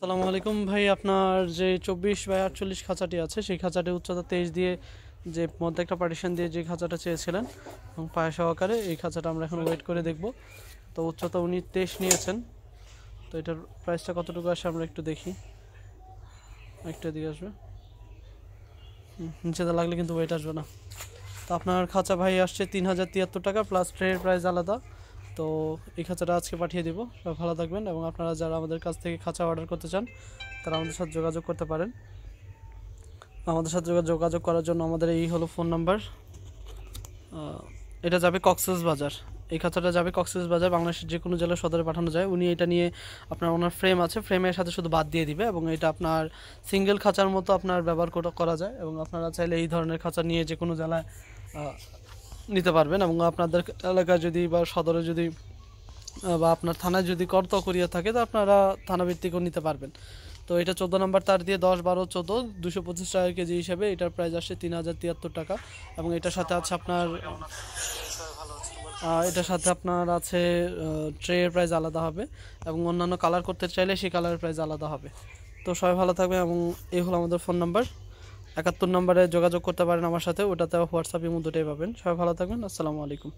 আসসালামু আলাইকুম ভাই আপনার যে চব্বিশ বাই আটচল্লিশ খাঁচাটি আছে সেই খাঁচাটি উচ্চতা তেইশ দিয়ে যে মধ্যে একটা পার্টিশন দিয়ে যে খাঁচাটা চেয়েছিলেন এবং পায়ে সহকারে এই খাঁচাটা আমরা এখন ওয়েট করে দেখব তো উচ্চতা উনি তেইশ নিয়েছেন তো এটার প্রাইসটা কতটুকু আসে আমরা একটু দেখি একটু দিকে আসবে নিচেতে লাগলে কিন্তু ওয়েট আসবে না তো আপনার খাঁচা ভাই আসছে তিন হাজার তিয়াত্তর টাকা প্লাস ট্রেনের প্রাইস আলাদা তো এই খাঁচাটা আজকে পাঠিয়ে দিব সব ভালো থাকবেন এবং আপনারা যারা আমাদের কাছ থেকে খাঁচা অর্ডার করতে চান তারা আমাদের সাথে যোগাযোগ করতে পারেন আমাদের সাথে যোগাযোগ করার জন্য আমাদের এই হলো ফোন নাম্বার এটা যাবে কক্সেস বাজার এই খাঁচাটা যাবে কক্সেস বাজার বাংলাদেশের যে কোনো জেলা সদরে পাঠানো যায় উনি এটা নিয়ে আপনার ওনার ফ্রেম আছে ফ্রেমের সাথে শুধু বাদ দিয়ে দিবে এবং এটা আপনার সিঙ্গেল খাঁচার মতো আপনার ব্যবহার করা যায় এবং আপনারা চাইলে এই ধরনের খাঁচা নিয়ে যে কোনো জেলায় নিতে পারবেন এবং আপনাদের এলাকায় যদি বা সদরে যদি বা আপনার থানায় যদি কর্ত করিয়া থাকে তো আপনারা থানাভিত্তিকও নিতে পারবেন তো এটা চোদ্দো নম্বর তার দিয়ে দশ বারো চোদ্দো দুশো পঁচিশ টাকা কেজি হিসাবে এটার প্রাইস আসছে তিন হাজার তিয়াত্তর টাকা এবং এটার সাথে আছে আপনার এটার সাথে আপনার আছে ট্রেয়ের প্রাইস আলাদা হবে এবং অন্যান্য কালার করতে চাইলে সেই কালারের প্রাইস আলাদা হবে তো সবাই ভালো থাকবে এবং এই হলো আমাদের ফোন নাম্বার একাত্তর নম্বরে যোগাযোগ করতে পারেন আমার সাথে ওটাতে হোয়াটসঅ্যাপ ইমো দুটোই পাবেন সবাই ভালো থাকবেন আসসালামু আলাইকুম